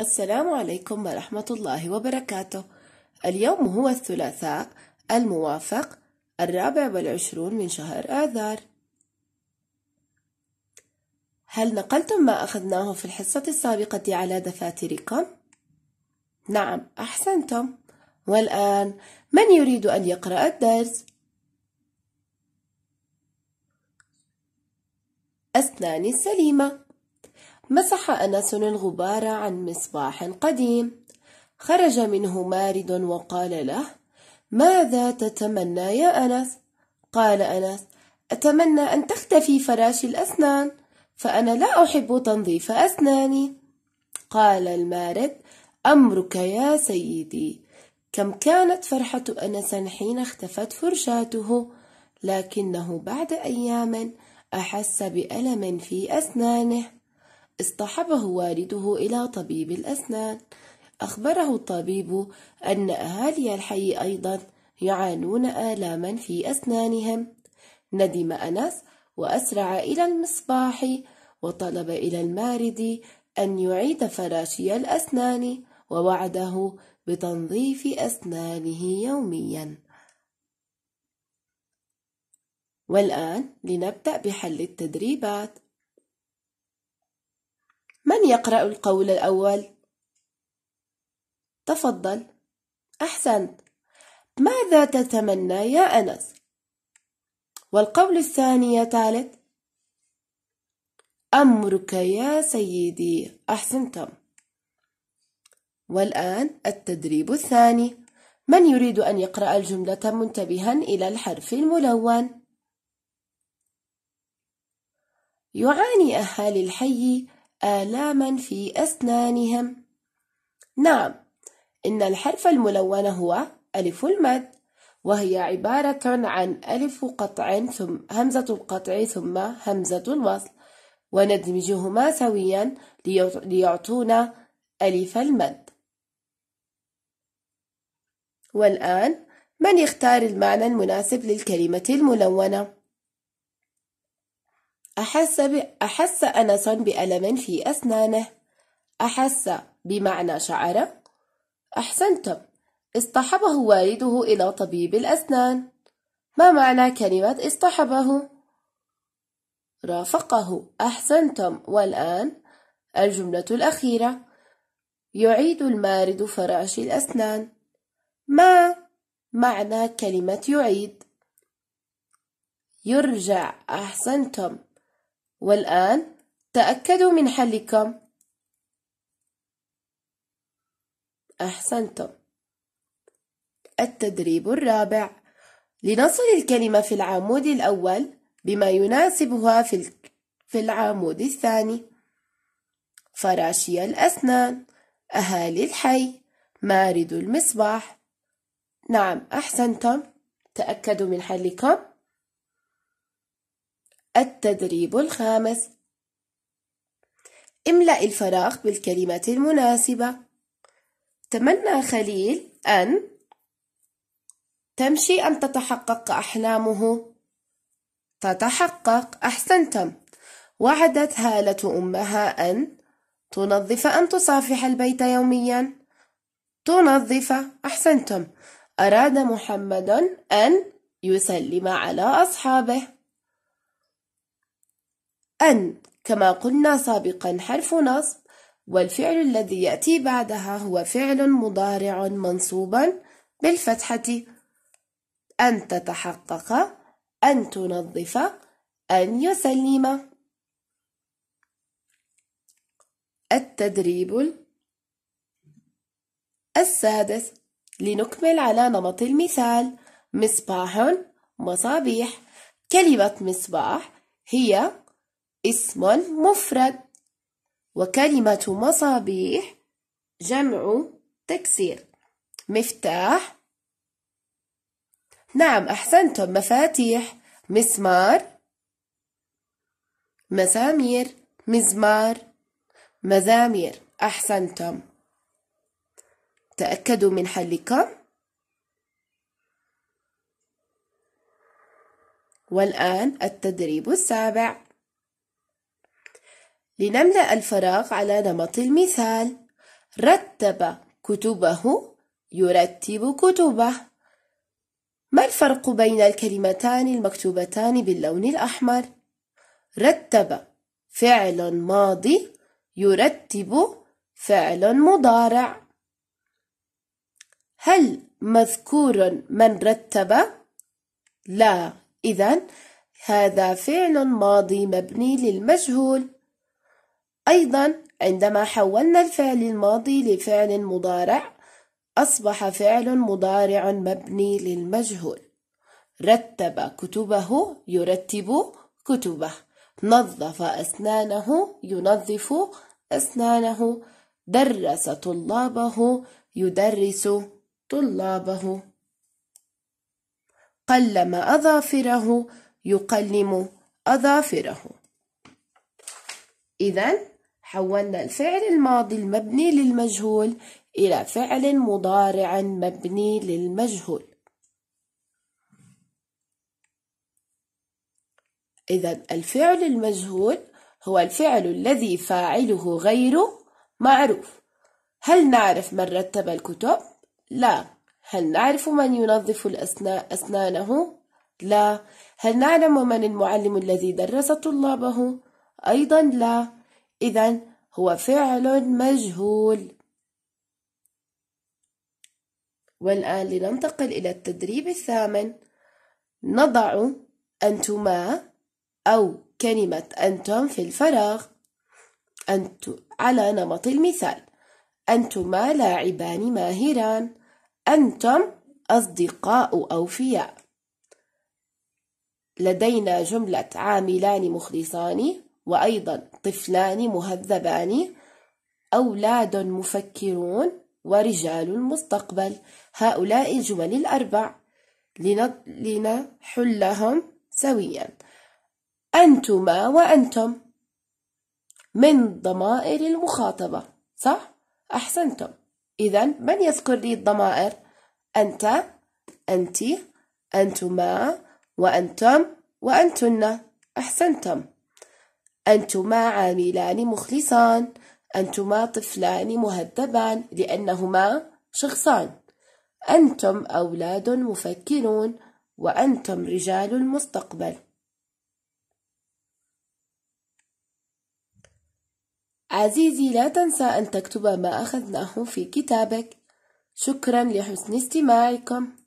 السلام عليكم ورحمة الله وبركاته اليوم هو الثلاثاء الموافق الرابع والعشرون من شهر آذار هل نقلتم ما أخذناه في الحصة السابقة على دفاتركم؟ نعم أحسنتم والآن من يريد أن يقرأ الدرس؟ أسناني السليمة مسح أنس الغبار عن مصباح قديم خرج منه مارد وقال له ماذا تتمنى يا أنس؟ قال أنس أتمنى أن تختفي فراشي الأسنان فأنا لا أحب تنظيف أسناني قال المارد أمرك يا سيدي كم كانت فرحة أنس حين اختفت فرشاته لكنه بعد أيام أحس بألم في أسنانه اصطحبه والده إلى طبيب الأسنان أخبره الطبيب أن أهالي الحي أيضا يعانون آلاما في أسنانهم ندم أنس وأسرع إلى المصباح وطلب إلى المارد أن يعيد فراشي الأسنان ووعده بتنظيف أسنانه يوميا والآن لنبدأ بحل التدريبات من يقرأ القول الأول؟ تفضل أحسنت ماذا تتمنى يا أنس؟ والقول الثاني يا ثالث أمرك يا سيدي أحسنتم والآن التدريب الثاني من يريد أن يقرأ الجملة منتبها إلى الحرف الملون؟ يعاني أهالي الحي آلاما في أسنانهم نعم إن الحرف الملون هو ألف المد وهي عبارة عن ألف قطع ثم همزة القطع ثم همزة الوصل وندمجهما سويا ليعطونا ألف المد والآن من يختار المعنى المناسب للكلمة الملونة؟ أحس, ب... أحس أنس بألم في أسنانه أحس بمعنى شعر أحسنتم اصطحبه والده إلى طبيب الأسنان ما معنى كلمة اصطحبه؟ رافقه أحسنتم والآن الجملة الأخيرة يعيد المارد فراش الأسنان ما معنى كلمة يعيد؟ يرجع أحسنتم والآن تأكدوا من حلكم أحسنتم التدريب الرابع لنصل الكلمة في العمود الأول بما يناسبها في العمود الثاني فراشي الأسنان أهالي الحي مارد المصباح نعم أحسنتم تأكدوا من حلكم التدريب الخامس املأ الفراغ بالكلمات المناسبة تمنى خليل أن تمشي أن تتحقق أحلامه تتحقق أحسنتم وعدت هالة أمها أن تنظف أن تصافح البيت يوميا تنظف أحسنتم أراد محمد أن يسلم على أصحابه أن كما قلنا سابقا حرف نصب والفعل الذي يأتي بعدها هو فعل مضارع منصوبا بالفتحة أن تتحقق أن تنظف أن يسلم التدريب السادس لنكمل على نمط المثال مصباح مصابيح كلمة مصباح هي اسم مفرد وكلمة مصابيح جمع تكسير مفتاح نعم أحسنتم مفاتيح مسمار مسامير مزمار مزامير أحسنتم تأكدوا من حلكم والآن التدريب السابع لنملأ الفراغ على نمط المثال رتب كتبه يرتب كتبه ما الفرق بين الكلمتان المكتوبتان باللون الأحمر؟ رتب فعل ماضي يرتب فعل مضارع هل مذكور من رتب؟ لا إذن هذا فعل ماضي مبني للمجهول أيضا عندما حولنا الفعل الماضي لفعل مضارع أصبح فعل مضارع مبني للمجهول رتب كتبه يرتب كتبه نظف أسنانه ينظف أسنانه درس طلابه يدرس طلابه قلم أظافره يقلم أظافره إذا حولنا الفعل الماضي المبني للمجهول إلى فعل مضارع مبني للمجهول إذا الفعل المجهول هو الفعل الذي فاعله غير معروف هل نعرف من رتب الكتب؟ لا هل نعرف من ينظف أسنانه؟ لا هل نعلم من المعلم الذي درس طلابه؟ أيضا لا إذا هو فعل مجهول والآن لننتقل إلى التدريب الثامن نضع أنتما أو كلمة أنتم في الفراغ أنت على نمط المثال أنتما لاعبان ماهران أنتم أصدقاء أوفياء لدينا جملة عاملان مخلصان وأيضا طفلان مهذبان أولاد مفكرون ورجال المستقبل هؤلاء الجمل الأربع لنحلهم سويا أنتما وأنتم من ضمائر المخاطبة صح؟ أحسنتم إذا من يذكر لي الضمائر؟ أنت أنت أنتما وأنتم وأنتن أحسنتم أنتما عاملان مخلصان أنتما طفلان مهذبان لأنهما شخصان أنتم أولاد مفكرون وأنتم رجال المستقبل عزيزي لا تنسى أن تكتب ما أخذناه في كتابك شكرا لحسن استماعكم